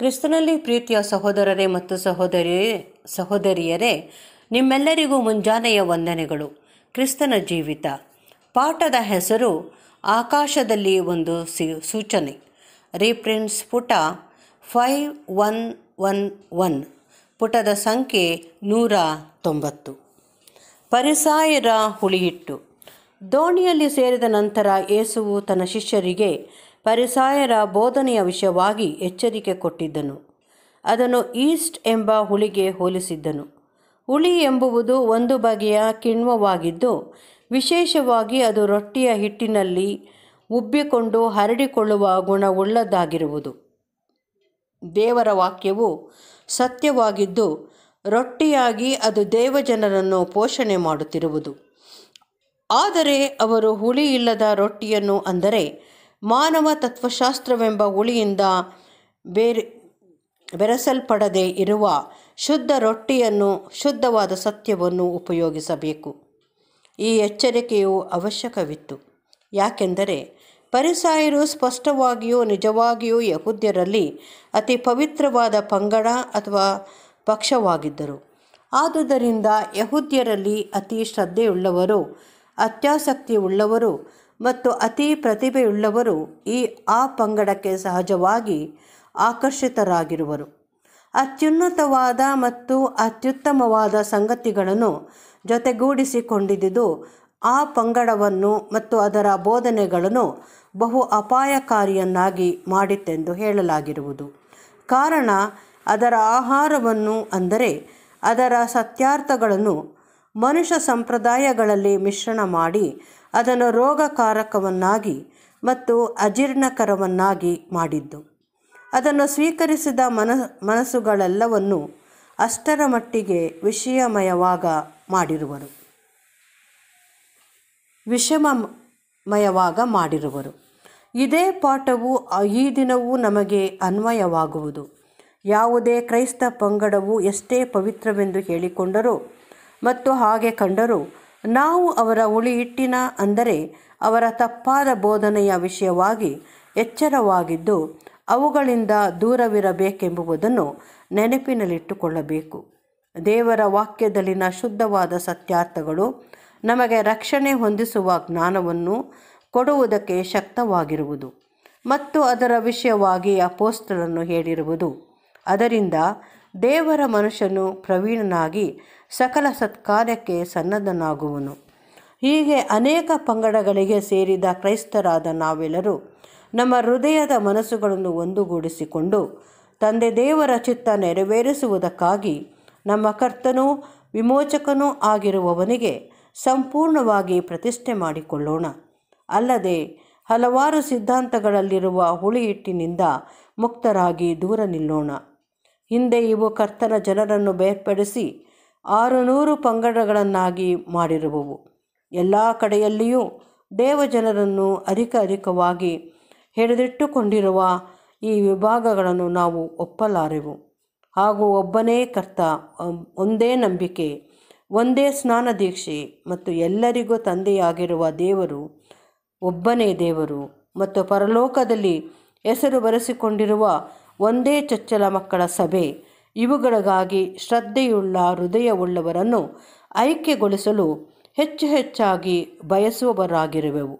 ಕ್ರಿಸ್ತನಲ್ಲಿ ಪ್ರೀತಿಯ ಸಹೋದರರೇ ಮತ್ತು ಸಹೋದರಿ ಸಹೋದರಿಯರೇ ನಿಮ್ಮೆಲ್ಲರಿಗೂ ಮುಂಜಾನೆಯ ವಂದನೆಗಳು ಕ್ರಿಸ್ತನ ಜೀವಿತ ಪಾಠದ ಹೆಸರು ಆಕಾಶದಲ್ಲಿ ಒಂದು ಸೂಚನೆ ರೀಪ್ರಿಂಟ್ಸ್ ಪುಟ ಫೈವ್ ಒನ್ ಒನ್ ಒನ್ ಪುಟದ ಸಂಖ್ಯೆ ನೂರ ತೊಂಬತ್ತು ಪರಿಸಾಯರ ಹುಳಿಯಿಟ್ಟು ದೋಣಿಯಲ್ಲಿ ಸೇರಿದ ನಂತರ ಯೇಸುವು ತನ್ನ ಶಿಷ್ಯರಿಗೆ ಪರಿಸಾಯರ ಬೋಧನೆಯ ವಿಷಯವಾಗಿ ಎಚ್ಚರಿಕೆ ಕೊಟ್ಟಿದ್ದನು ಅದನ್ನು ಈಸ್ಟ್ ಎಂಬ ಹುಳಿಗೆ ಹೋಲಿಸಿದ್ದನು ಹುಳಿ ಎಂಬುವುದು ಒಂದು ಬಗೆಯ ಕಿಣ್ವವಾಗಿದ್ದು ವಿಶೇಷವಾಗಿ ಅದು ರೊಟ್ಟಿಯ ಹಿಟ್ಟಿನಲ್ಲಿ ಉಬ್ಬಿಕೊಂಡು ಹರಡಿಕೊಳ್ಳುವ ಗುಣವುಳ್ಳದ್ದಾಗಿರುವುದು ದೇವರ ವಾಕ್ಯವು ಸತ್ಯವಾಗಿದ್ದು ರೊಟ್ಟಿಯಾಗಿ ಅದು ದೇವಜನರನ್ನು ಪೋಷಣೆ ಮಾಡುತ್ತಿರುವುದು ಆದರೆ ಅವರು ಹುಳಿ ಇಲ್ಲದ ರೊಟ್ಟಿಯನ್ನು ಅಂದರೆ ಮಾನವ ತತ್ವಶಾಸ್ತ್ರವೆಂಬ ಉಳಿಯಿಂದ ಬೇರೆ ಬೆರೆಸಲ್ಪಡದೆ ಇರುವ ಶುದ್ಧ ರೊಟ್ಟಿಯನ್ನು ಶುದ್ಧವಾದ ಸತ್ಯವನ್ನು ಉಪಯೋಗಿಸಬೇಕು ಈ ಎಚ್ಚರಿಕೆಯು ಅವಶ್ಯಕವಿತ್ತು ಯಾಕೆಂದರೆ ಪರಿಸಾಯರು ಸ್ಪಷ್ಟವಾಗಿಯೂ ನಿಜವಾಗಿಯೂ ಯಹೂದ್ಯರಲ್ಲಿ ಅತಿ ಪವಿತ್ರವಾದ ಪಂಗಡ ಅಥವಾ ಪಕ್ಷವಾಗಿದ್ದರು ಆದುದರಿಂದ ಯಹುದ್ಯರಲ್ಲಿ ಅತಿ ಶ್ರದ್ಧೆಯುಳ್ಳವರು ಅತ್ಯಾಸಕ್ತಿ ಉಳ್ಳವರು ಮತ್ತು ಅತಿ ಪ್ರತಿಭೆಯುಳ್ಳವರು ಈ ಆ ಪಂಗಡಕ್ಕೆ ಸಹಜವಾಗಿ ಆಕರ್ಷಿತರಾಗಿರುವರು ಅತ್ಯುನ್ನತವಾದ ಮತ್ತು ಅತ್ಯುತ್ತಮವಾದ ಸಂಗತಿಗಳನ್ನು ಜೊತೆಗೂಡಿಸಿಕೊಂಡಿದ್ದುದು ಆ ಪಂಗಡವನ್ನು ಮತ್ತು ಅದರ ಬೋಧನೆಗಳನ್ನು ಬಹು ಅಪಾಯಕಾರಿಯನ್ನಾಗಿ ಮಾಡಿತೆಂದು ಹೇಳಲಾಗಿರುವುದು ಕಾರಣ ಅದರ ಆಹಾರವನ್ನು ಅಂದರೆ ಅದರ ಸತ್ಯಾರ್ಥಗಳನ್ನು ಮನುಷ್ಯ ಸಂಪ್ರದಾಯಗಳಲ್ಲಿ ಮಿಶ್ರಣ ಮಾಡಿ ಅದನ್ನು ರೋಗಕಾರಕವನ್ನಾಗಿ ಮತ್ತು ಅಜೀರ್ಣಕರವನ್ನಾಗಿ ಮಾಡಿದ್ದು ಅದನ್ನು ಸ್ವೀಕರಿಸಿದ ಮನ ಮನಸ್ಸುಗಳೆಲ್ಲವನ್ನು ಅಷ್ಟರ ಮಟ್ಟಿಗೆ ವಿಷಯಮಯವಾಗ ಮಾಡಿರುವರು ವಿಷಮಮಯವಾಗ ಮಾಡಿರುವರು ಇದೇ ಪಾಠವು ಈ ದಿನವೂ ನಮಗೆ ಅನ್ವಯವಾಗುವುದು ಯಾವುದೇ ಕ್ರೈಸ್ತ ಪಂಗಡವು ಎಷ್ಟೇ ಪವಿತ್ರವೆಂದು ಹೇಳಿಕೊಂಡರೂ ಮತ್ತು ಹಾಗೆ ಕಂಡರೂ ನಾವು ಅವರ ಉಳಿ ಹಿಟ್ಟಿನ ಅಂದರೆ ಅವರ ತಪ್ಪಾದ ಬೋಧನೆಯ ವಿಷಯವಾಗಿ ಎಚ್ಚರವಾಗಿದ್ದು ಅವುಗಳಿಂದ ದೂರವಿರಬೇಕೆಂಬುದನ್ನು ನೆನಪಿನಲ್ಲಿಟ್ಟುಕೊಳ್ಳಬೇಕು ದೇವರ ವಾಕ್ಯದಲ್ಲಿನ ಶುದ್ಧವಾದ ಸತ್ಯಾರ್ಥಗಳು ನಮಗೆ ರಕ್ಷಣೆ ಹೊಂದಿಸುವ ಜ್ಞಾನವನ್ನು ಕೊಡುವುದಕ್ಕೆ ಶಕ್ತವಾಗಿರುವುದು ಮತ್ತು ಅದರ ವಿಷಯವಾಗಿ ಪೋಸ್ಟರನ್ನು ಹೇಳಿರುವುದು ಅದರಿಂದ ದೇವರ ಮನುಷ್ಯನು ಪ್ರವೀಣನಾಗಿ ಸಕಲ ಸತ್ಕಾರ್ಯಕ್ಕೆ ಸನ್ನದ್ಧನಾಗುವನು ಹೀಗೆ ಅನೇಕ ಪಂಗಡಗಳಿಗೆ ಸೇರಿದ ಕ್ರೈಸ್ತರಾದ ನಾವೆಲ್ಲರೂ ನಮ್ಮ ಹೃದಯದ ಮನಸ್ಸುಗಳನ್ನು ಒಂದುಗೂಡಿಸಿಕೊಂಡು ತಂದೆ ದೇವರ ಚಿತ್ತ ನೆರವೇರಿಸುವುದಕ್ಕಾಗಿ ನಮ್ಮ ಕರ್ತನೂ ವಿಮೋಚಕನೂ ಆಗಿರುವವನಿಗೆ ಸಂಪೂರ್ಣವಾಗಿ ಪ್ರತಿಷ್ಠೆ ಮಾಡಿಕೊಳ್ಳೋಣ ಅಲ್ಲದೆ ಹಲವಾರು ಸಿದ್ಧಾಂತಗಳಲ್ಲಿರುವ ಹುಳಿ ಹಿಟ್ಟಿನಿಂದ ಮುಕ್ತರಾಗಿ ದೂರ ನಿಲ್ಲೋಣ ಹಿಂದೆ ಇವು ಕರ್ತನ ಜನರನ್ನು ಬೇರ್ಪಡಿಸಿ ನೂರು ಪಂಗಡಗಳನ್ನಾಗಿ ಮಾಡಿರುವವು ಎಲ್ಲ ಕಡೆಯಲ್ಲಿಯೂ ದೇವಜನರನ್ನು ಅಧಿಕ ಅಧಿಕವಾಗಿ ಹಿಡಿದಿಟ್ಟುಕೊಂಡಿರುವ ಈ ವಿಭಾಗಗಳನ್ನು ನಾವು ಒಪ್ಪಲಾರೆವು ಹಾಗೂ ಒಬ್ಬನೇ ಕರ್ತ ಒಂದೇ ನಂಬಿಕೆ ಒಂದೇ ಸ್ನಾನ ದೀಕ್ಷೆ ಮತ್ತು ಎಲ್ಲರಿಗೂ ತಂದೆಯಾಗಿರುವ ದೇವರು ಒಬ್ಬನೇ ದೇವರು ಮತ್ತು ಪರಲೋಕದಲ್ಲಿ ಹೆಸರು ಬರೆಸಿಕೊಂಡಿರುವ ಒಂದೇ ಚೊಚ್ಚಲ ಮಕ್ಕಳ ಸಭೆ ಇವುಗಳಿಗಾಗಿ ಶ್ರದ್ಧೆಯುಳ್ಳ ಹೃದಯವುಳ್ಳವರನ್ನು ಐಕ್ಯಗೊಳಿಸಲು ಹೆಚ್ಚು ಹೆಚ್ಚಾಗಿ ಬಯಸುವವರಾಗಿರುವೆವು